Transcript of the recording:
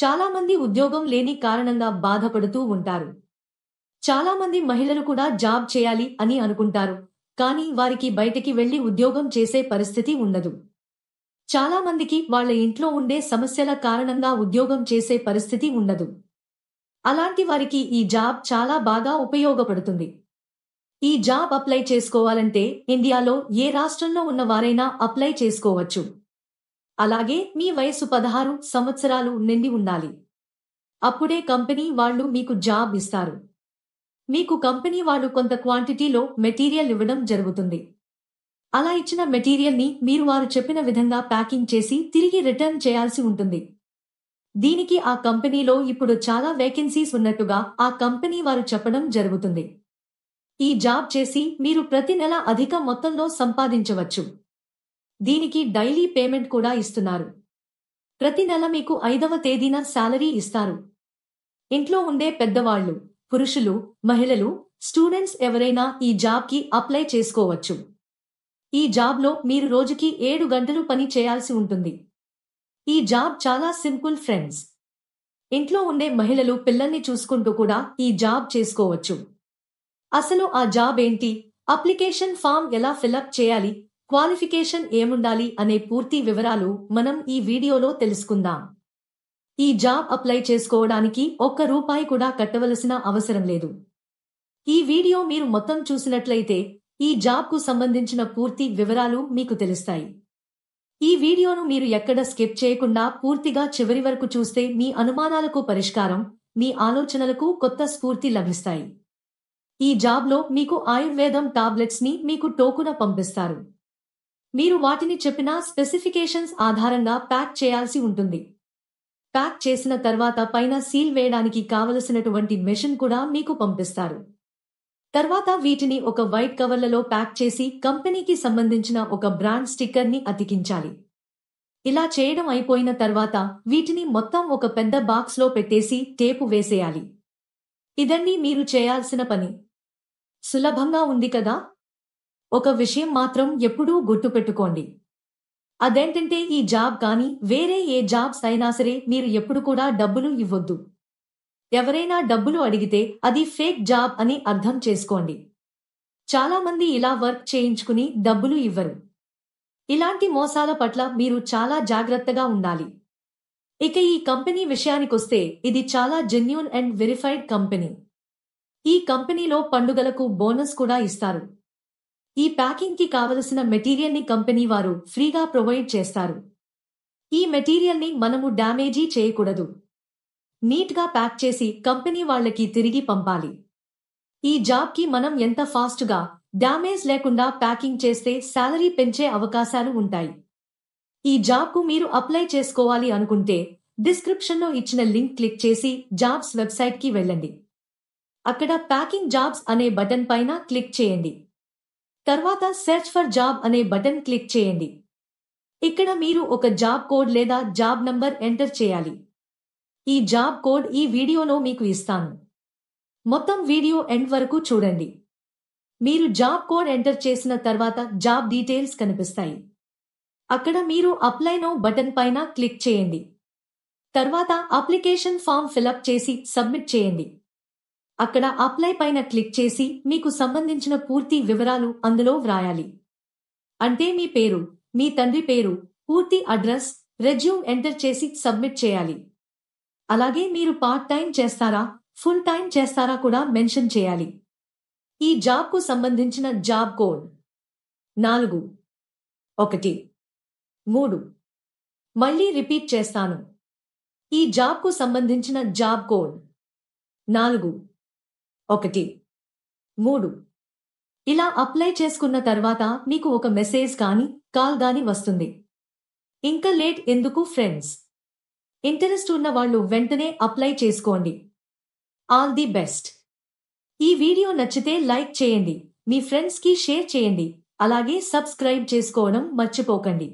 చాలామంది ఉద్యోగం లేని కారణంగా బాధపడుతూ ఉంటారు చాలామంది మహిళలు కూడా జాబ్ చేయాలి అని అనుకుంటారు కానీ వారికి బయటికి వెళ్లి ఉద్యోగం చేసే పరిస్థితి ఉండదు చాలామందికి వాళ్ల ఇంట్లో ఉండే సమస్యల కారణంగా ఉద్యోగం చేసే పరిస్థితి ఉండదు అలాంటి వారికి ఈ జాబ్ చాలా బాగా ఉపయోగపడుతుంది ఈ జాబ్ అప్లై చేసుకోవాలంటే ఇండియాలో ఏ రాష్ట్రంలో ఉన్న వారైనా అప్లై చేసుకోవచ్చు అలాగే మీ వయసు పదహారు సంవత్సరాలు నిండి ఉండాలి అప్పుడే కంపెనీ వాళ్ళు మీకు జాబ్ ఇస్తారు మీకు కంపెనీ వాళ్ళు కొంత క్వాంటిటీలో మెటీరియల్ ఇవ్వడం జరుగుతుంది అలా ఇచ్చిన మెటీరియల్ని మీరు వారు చెప్పిన విధంగా ప్యాకింగ్ చేసి తిరిగి రిటర్న్ చేయాల్సి ఉంటుంది దీనికి ఆ కంపెనీలో ఇప్పుడు చాలా వేకెన్సీస్ ఉన్నట్టుగా ఆ కంపెనీ వారు చెప్పడం జరుగుతుంది ఈ జాబ్ చేసి మీరు ప్రతి నెల అధిక మొత్తంలో సంపాదించవచ్చు దీనికి డైలీ పేమెంట్ కూడా ఇస్తున్నారు ప్రతి నెల మీకు ఐదవ తేదీన శాలరీ ఇస్తారు ఇంట్లో ఉండే పెద్దవాళ్లు పురుషులు మహిళలు స్టూడెంట్స్ ఎవరైనా ఈ జాబ్కి అప్లై చేసుకోవచ్చు ఈ జాబ్లో మీరు రోజుకి ఏడు గంటలు పని చేయాల్సి ఉంటుంది ఈ జాబ్ చాలా సింపుల్ ఫ్రెండ్స్ ఇంట్లో ఉండే మహిళలు పిల్లల్ని చూసుకుంటూ కూడా ఈ జాబ్ చేసుకోవచ్చు అసలు ఆ జాబ్ ఏంటి అప్లికేషన్ ఫామ్ ఎలా ఫిలప్ చేయాలి క్వాలిఫికేషన్ ఏముండాలి అనే పూర్తి వివరాలు మనం ఈ వీడియోలో తెలుసుకుందాం ఈ జాబ్ అప్లై చేసుకోవడానికి ఒక్క రూపాయి కూడా కట్టవలసిన అవసరం లేదు ఈ వీడియో మీరు మొత్తం చూసినట్లయితే ఈ జాబ్కు సంబంధించిన పూర్తి వివరాలు మీకు తెలుస్తాయి ఈ వీడియోను మీరు ఎక్కడ స్కిప్ చేయకుండా పూర్తిగా చివరి వరకు చూస్తే మీ అనుమానాలకు పరిష్కారం మీ ఆలోచనలకు కొత్త స్ఫూర్తి లభిస్తాయి ఈ జాబ్లో మీకు ఆయుర్వేదం టాబ్లెట్స్ని మీకు టోకున పంపిస్తారు మీరు వాటిని చెప్పిన స్పెసిఫికేషన్స్ ఆధారంగా ప్యాక్ చేయాల్సి ఉంటుంది ప్యాక్ చేసిన తర్వాత పైన సీల్ వేయడానికి కావలసినటువంటి మెషిన్ కూడా మీకు పంపిస్తారు తర్వాత వీటిని ఒక వైట్ కవర్లలో ప్యాక్ చేసి కంపెనీకి సంబంధించిన ఒక బ్రాండ్ స్టిక్కర్ని అతికించాలి ఇలా చేయడం అయిపోయిన తర్వాత వీటిని మొత్తం ఒక పెద్ద బాక్స్లో పెట్టేసి టేపు వేసేయాలి ఇదండి మీరు చేయాల్సిన పని సులభంగా ఉంది కదా ఒక విషయం మాత్రం ఎప్పుడూ గుర్తుపెట్టుకోండి అదేంటంటే ఈ జాబ్ కానీ వేరే ఏ జాబ్స్ అయినా సరే మీరు ఎప్పుడు కూడా డబ్బులు ఇవ్వద్దు ఎవరైనా డబ్బులు అడిగితే అది ఫేక్ జాబ్ అని అర్థం చేసుకోండి చాలామంది ఇలా వర్క్ చేయించుకుని డబ్బులు ఇవ్వరు ఇలాంటి మోసాల పట్ల మీరు చాలా జాగ్రత్తగా ఉండాలి ఇక ఈ కంపెనీ విషయానికొస్తే ఇది చాలా జెన్యున్ అండ్ వెరిఫైడ్ కంపెనీ ఈ కంపెనీలో పండుగలకు బోనస్ కూడా ఇస్తారు ఈ ప్యాకింగ్ కి కావలసిన మెటీరియల్ ని కంపెనీ వారు ఫ్రీగా ప్రొవైడ్ చేస్తారు ఈ మెటీరియల్ ని మనము డ్యామేజీ చేయకూడదు నీట్ గా ప్యాక్ చేసి కంపెనీ వాళ్లకి తిరిగి పంపాలి ఈ జాబ్ కి మనం ఎంత ఫాస్ట్ గా డ్యామేజ్ లేకుండా ప్యాకింగ్ చేస్తే శాలరీ పెంచే అవకాశాలు ఉంటాయి ఈ జాబ్కు మీరు అప్లై చేసుకోవాలి అనుకుంటే డిస్క్రిప్షన్లో ఇచ్చిన లింక్ క్లిక్ చేసి జాబ్స్ వెబ్సైట్కి వెళ్ళండి అక్కడ ప్యాకింగ్ జాబ్స్ అనే బటన్ పైన క్లిక్ చేయండి తర్వాత సెర్చ్ ఫర్ జాబ్ అనే బటన్ క్లిక్ చేయండి ఇక్కడ మీరు ఒక జాబ్ కోడ్ లేదా జాబ్ నంబర్ ఎంటర్ చేయాలి ఈ జాబ్ కోడ్ ఈ వీడియోలో మీకు ఇస్తాను మొత్తం వీడియో ఎండ్ వరకు చూడండి మీరు జాబ్ కోడ్ ఎంటర్ చేసిన తర్వాత జాబ్ డీటెయిల్స్ కనిపిస్తాయి అక్కడ మీరు అప్లైనో బటన్ పైన క్లిక్ చేయండి తర్వాత అప్లికేషన్ ఫామ్ ఫిలప్ చేసి సబ్మిట్ చేయండి అక్కడ అప్లై పైన క్లిక్ చేసి మీకు సంబంధించిన పూర్తి వివరాలు అందులో వ్రాయాలి అంటే మీ పేరు మీ తండ్రి పేరు పూర్తి అడ్రస్ రెజ్యూమ్ ఎంటర్ చేసి సబ్మిట్ చేయాలి అలాగే మీరు పార్ట్ టైం చేస్తారా ఫుల్ టైం చేస్తారా కూడా మెన్షన్ చేయాలి ఈ జాబ్కు సంబంధించిన జాబ్ కోడ్ నాలుగు ఒకటి మూడు మళ్ళీ రిపీట్ చేస్తాను ఈ జాబ్కు సంబంధించిన జాబ్ కోడ్ నాలుగు ఒకటి మూడు ఇలా అప్లై చేసుకున్న తర్వాత మీకు ఒక మెసేజ్ కానీ కాల్ కానీ వస్తుంది ఇంకా లేట్ ఎందుకు ఫ్రెండ్స్ ఇంటరెస్ట్ ఉన్న వాళ్ళు వెంటనే అప్లై చేసుకోండి ఆల్ ది బెస్ట్ ఈ వీడియో నచ్చితే లైక్ చేయండి మీ ఫ్రెండ్స్కి షేర్ చేయండి అలాగే సబ్స్క్రైబ్ చేసుకోవడం మర్చిపోకండి